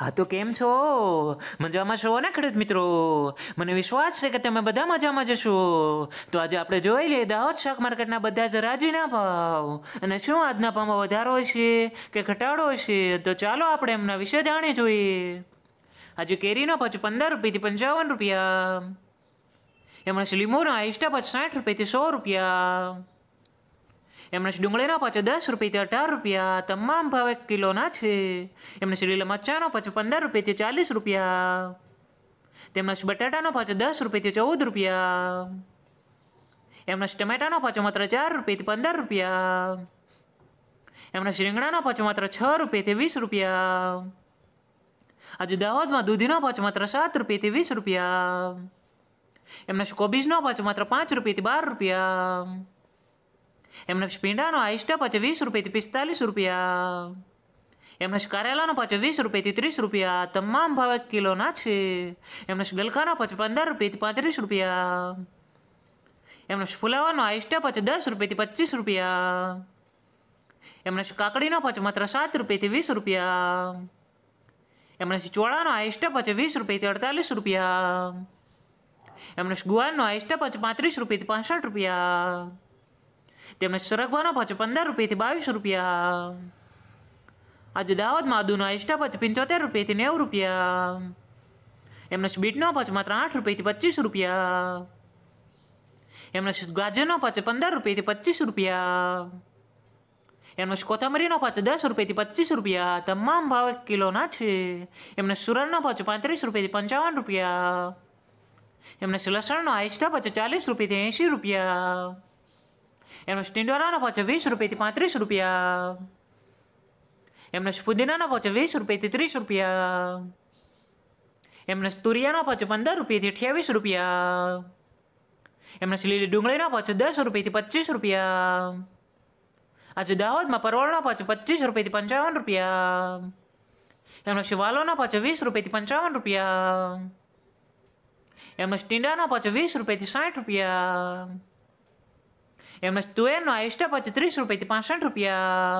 હા તો કેમ છો મજામાં છો ને ખેડૂત મિત્રો મને વિશ્વાસ છે કે તમે બધા મજામાં જશો તો આજે આપણે જોઈ લઈએ દાહોદ શાક માર્કેટના બધા જ રાજીના ભાવ અને શું આજના ભાવમાં વધારો છે કે ઘટાડો છે તો ચાલો આપણે એમના વિશે જાણી જોઈએ આજે કેરીનો પચ પંદર રૂપિયાથી પંચાવન રૂપિયા એમણે લીંબુનો આઈસ્ટા પચ સાઠ રૂપિયાથી સો રૂપિયા એમણે ડુંગળીના પાછો દસ રૂપિયાથી અઢાર રૂપિયા તમામ ભાવે કિલોના છે એમણે લીલા મરચાંનો પાછો પંદર રૂપિયાથી ચાલીસ રૂપિયા તેમજ બટાટાનો પાછો દસ રૂપિયાથી ચૌદ રૂપિયા એમણે ટમેટાનો પાછો માત્ર ચાર રૂપિયાથી પંદર રૂપિયા એમણે રીંગણાનો પાછો માત્ર છ રૂપિયાથી વીસ રૂપિયા આજે દાહોદમાં દૂધીનો પાછો માત્ર સાત રૂપિયાથી વીસ રૂપિયા એમના કોબીજનો પાછો માત્ર પાંચ રૂપિયાથી બાર રૂપિયા એમને પીંડાનો આઈસ્ટા પાછો વીસ રૂપિયાથી પિસ્તાલીસ રૂપિયા એમને કરેલાનો પાછો વીસ રૂપિયાથી ત્રીસ રૂપિયા તમામ ભાવ કિલોના છે એમને ગલકાના પાછો પંદર રૂપિયાથી પાંત્રીસ રૂપિયા એમને ફુલાવાનો આઈસ્ટા પાછો દસ રૂપિયાથી પચીસ રૂપિયા એમને કાકડીનો પાછો માત્ર સાત રૂપિયાથી વીસ રૂપિયા એમને ચોળાનો આઈસ્ટા પાછો વીસ રૂપિયાથી અડતાલીસ રૂપિયા એમને ગુવાનનો આઈસ્ટા પાછો પાંત્રીસ રૂપિયાથી પાસઠ રૂપિયા તેમજ સરગવાનો પાછો પંદર રૂપિયાથી બાવીસ રૂપિયા આજે દાહોદમાં આદુનો એસ્ટા પચ પંચોતેર રૂપિયાથી નેવું રૂપિયા એમનો બીટનો પાછો માત્ર આઠ રૂપિયાથી પચીસ રૂપિયા એમનો ગાજરનો પાછો પંદર રૂપિયાથી પચીસ રૂપિયા એમનો કોથમરીનો પાછો દસ રૂપિયાથી પચીસ રૂપિયા તમામ ભાવ એક કિલોના છે એમને સુરણનો પાછો પાંત્રીસ રૂપિયાથી પંચાવન રૂપિયા એમને લસણનો આઈસ્ટા પાછો ચાલીસ રૂપિયાથી એંશી રૂપિયા એમનો સ્ટીંડોરાનો ભાવ છે વીસ રૂપિયાથી પાંત્રીસ રૂપિયા એમનો ફુદીનાનો ભાવ છે વીસ રૂપિયાથી ત્રીસ રૂપિયા એમનો તુરિયાનો ભાવ છે પંદર રૂપિયાથી અઠ્યાવીસ રૂપિયા એમનો લીલી ડુંગળીનો ભાવ છે દસ રૂપિયાથી પચીસ રૂપિયા આજે દાહોદમાં પરવળનો ભાવ છે પચીસ રૂપિયાથી પંચાવન રૂપિયા એમનો શિવાલોનો ભાવ છે વીસ રૂપિયાથી પંચાવન રૂપિયા એમનો સ્ટીંડાનો ભાવ છે વીસ રૂપિયાથી સાઠ રૂપિયા એમ એસ ટુ એનો એક્સ્ટ્રા પાછી ત્રીસ રૂપિયાથી પાસઠ રૂપિયા